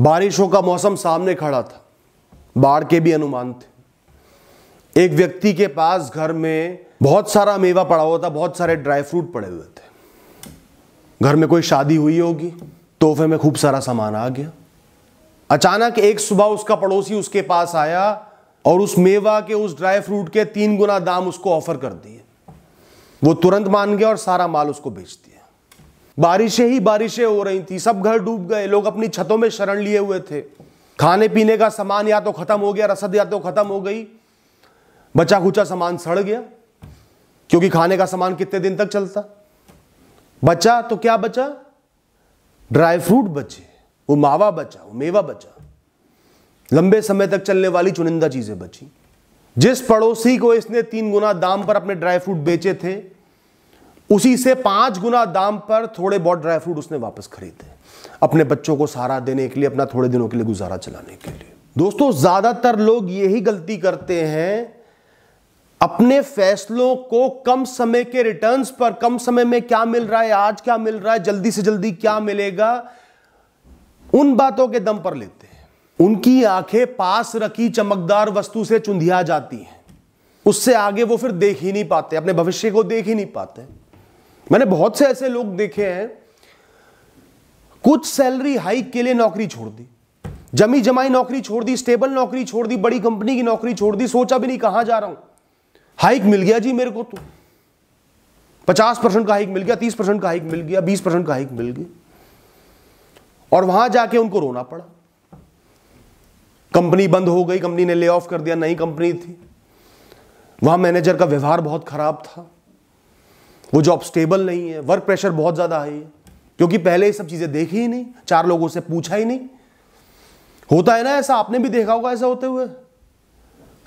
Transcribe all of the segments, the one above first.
बारिशों का मौसम सामने खड़ा था बाढ़ के भी अनुमान थे एक व्यक्ति के पास घर में बहुत सारा मेवा पड़ा हुआ था बहुत सारे ड्राई फ्रूट पड़े हुए थे घर में कोई शादी हुई होगी तोहफे में खूब सारा सामान आ गया अचानक एक सुबह उसका पड़ोसी उसके पास आया और उस मेवा के उस ड्राई फ्रूट के तीन गुना दाम उसको ऑफर कर दिए वो तुरंत मान गया और सारा माल उसको बेच दिया बारिशें ही बारिशें हो रही थी सब घर डूब गए लोग अपनी छतों में शरण लिए हुए थे खाने पीने का सामान या तो खत्म हो गया रसद या तो खत्म हो गई बचा खुचा सामान सड़ गया क्योंकि खाने का सामान कितने दिन तक चलता बचा तो क्या बचा ड्राई फ्रूट बचे वो मावा बचा वो मेवा बचा लंबे समय तक चलने वाली चुनिंदा चीजें बची जिस पड़ोसी को इसने तीन गुना दाम पर अपने ड्राई फ्रूट बेचे थे उसी से पांच गुना दाम पर थोड़े बहुत ड्राई फ्रूट उसने वापस खरीदे अपने बच्चों को सहारा देने के लिए अपना थोड़े दिनों के लिए गुजारा चलाने के लिए दोस्तों ज्यादातर लोग यही गलती करते हैं अपने फैसलों को कम समय के रिटर्न्स पर कम समय में क्या मिल रहा है आज क्या मिल रहा है जल्दी से जल्दी क्या मिलेगा उन बातों के दम पर लेते हैं उनकी आंखें पास रखी चमकदार वस्तु से चुंधिया जाती हैं उससे आगे वो फिर देख ही नहीं पाते अपने भविष्य को देख ही नहीं पाते मैंने बहुत से ऐसे लोग देखे हैं कुछ सैलरी हाइक के लिए नौकरी छोड़ दी जमी जमाई नौकरी छोड़ दी स्टेबल नौकरी छोड़ दी बड़ी कंपनी की नौकरी छोड़ दी सोचा भी नहीं कहां जा रहा हूं हाइक मिल गया जी मेरे को तो पचास परसेंट का हाइक मिल गया तीस परसेंट का हाइक मिल गया बीस परसेंट का हाइक मिल गया और वहां जाके उनको रोना पड़ा कंपनी बंद हो गई कंपनी ने ले ऑफ कर दिया नई कंपनी थी वहां मैनेजर का व्यवहार बहुत खराब था वो जॉब स्टेबल नहीं है वर्क प्रेशर बहुत ज़्यादा है क्योंकि पहले ये सब चीज़ें देखी ही नहीं चार लोगों से पूछा ही नहीं होता है ना ऐसा आपने भी देखा होगा ऐसा होते हुए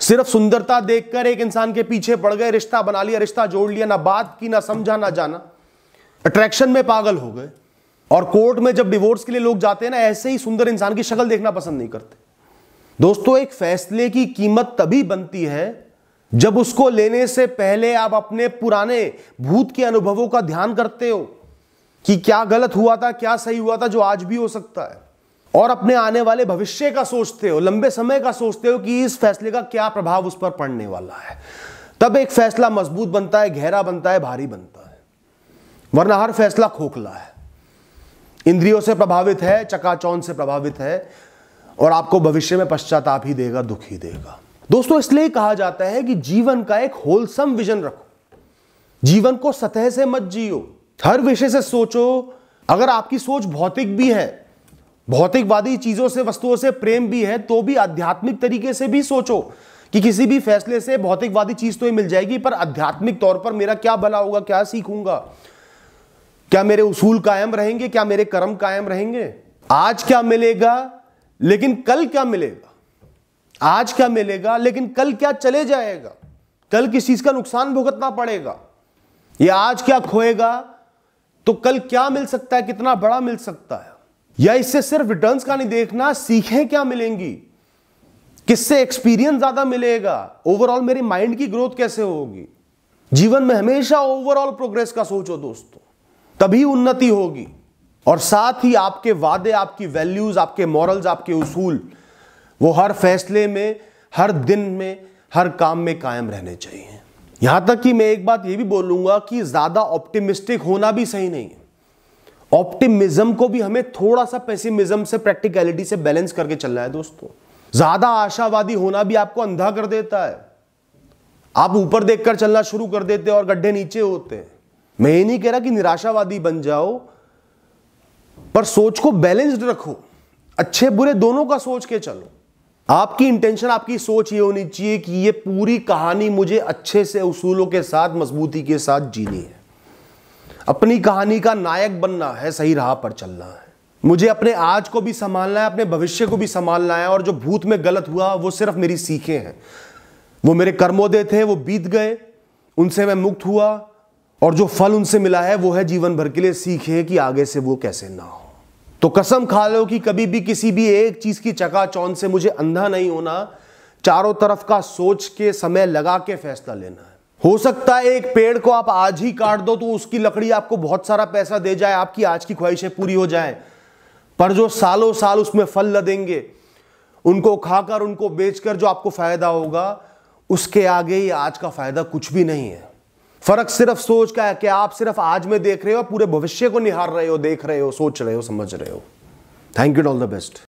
सिर्फ सुंदरता देखकर एक इंसान के पीछे पड़ गए रिश्ता बना लिया रिश्ता जोड़ लिया ना बात की ना समझा ना जाना अट्रैक्शन में पागल हो गए और कोर्ट में जब डिवोर्स के लिए लोग जाते हैं ना ऐसे ही सुंदर इंसान की शक्ल देखना पसंद नहीं करते दोस्तों एक फैसले की कीमत तभी बनती है जब उसको लेने से पहले आप अपने पुराने भूत के अनुभवों का ध्यान करते हो कि क्या गलत हुआ था क्या सही हुआ था जो आज भी हो सकता है और अपने आने वाले भविष्य का सोचते हो लंबे समय का सोचते हो कि इस फैसले का क्या प्रभाव उस पर पड़ने वाला है तब एक फैसला मजबूत बनता है गहरा बनता है भारी बनता है वरना हर फैसला खोखला है इंद्रियों से प्रभावित है चकाचौन से प्रभावित है और आपको भविष्य में पश्चाताप ही देगा दुख ही देगा दोस्तों इसलिए कहा जाता है कि जीवन का एक होलसम विजन रखो जीवन को सतह से मत जियो हर विषय से सोचो अगर आपकी सोच भौतिक भी है भौतिकवादी चीजों से वस्तुओं से प्रेम भी है तो भी आध्यात्मिक तरीके से भी सोचो कि किसी भी फैसले से भौतिकवादी चीज तो ही मिल जाएगी पर आध्यात्मिक तौर पर मेरा क्या भला होगा क्या सीखूंगा क्या मेरे उसूल कायम रहेंगे क्या मेरे कर्म कायम रहेंगे आज क्या मिलेगा लेकिन कल क्या मिलेगा आज क्या मिलेगा लेकिन कल क्या चले जाएगा कल किस चीज का नुकसान भुगतना पड़ेगा या आज क्या खोएगा तो कल क्या मिल सकता है कितना बड़ा मिल सकता है या इससे सिर्फ रिटर्न्स का नहीं देखना सीखें क्या मिलेंगी किससे एक्सपीरियंस ज्यादा मिलेगा ओवरऑल मेरी माइंड की ग्रोथ कैसे होगी जीवन में हमेशा ओवरऑल प्रोग्रेस का सोचो दोस्तों तभी उन्नति होगी और साथ ही आपके वादे आपकी वैल्यूज आपके मॉरल्स आपके उसूल वो हर फैसले में हर दिन में हर काम में कायम रहने चाहिए यहां तक कि मैं एक बात ये भी बोलूंगा कि ज़्यादा ऑप्टिमिस्टिक होना भी सही नहीं है ऑप्टिमिज्म को भी हमें थोड़ा सा पेसिमिज्म से प्रैक्टिकलिटी से बैलेंस करके चलना है दोस्तों ज़्यादा आशावादी होना भी आपको अंधा कर देता है आप ऊपर देखकर चलना शुरू कर देते हैं और गड्ढे नीचे होते हैं मैं ये नहीं कह रहा कि निराशावादी बन जाओ पर सोच को बैलेंस्ड रखो अच्छे बुरे दोनों का सोच के चलो आपकी इंटेंशन आपकी सोच ये होनी चाहिए कि ये पूरी कहानी मुझे अच्छे से उसूलों के साथ मजबूती के साथ जीनी है अपनी कहानी का नायक बनना है सही राह पर चलना है मुझे अपने आज को भी संभालना है अपने भविष्य को भी संभालना है और जो भूत में गलत हुआ वो सिर्फ मेरी सीखें हैं वो मेरे कर्मोदय थे वो बीत गए उनसे मैं मुक्त हुआ और जो फल उनसे मिला है वो है जीवन भर के लिए सीखे कि आगे से वो कैसे ना हो तो कसम खा लो कि कभी भी किसी भी एक चीज की चकाचौन से मुझे अंधा नहीं होना चारों तरफ का सोच के समय लगा के फैसला लेना है हो सकता है एक पेड़ को आप आज ही काट दो तो उसकी लकड़ी आपको बहुत सारा पैसा दे जाए आपकी आज की ख्वाहिशें पूरी हो जाए पर जो सालों साल उसमें फल लदेंगे उनको खाकर उनको बेचकर जो आपको फायदा होगा उसके आगे ही आज का फायदा कुछ भी नहीं है फर्क सिर्फ सोच का है कि आप सिर्फ आज में देख रहे हो पूरे भविष्य को निहार रहे हो देख रहे हो सोच रहे हो समझ रहे हो thank you all the best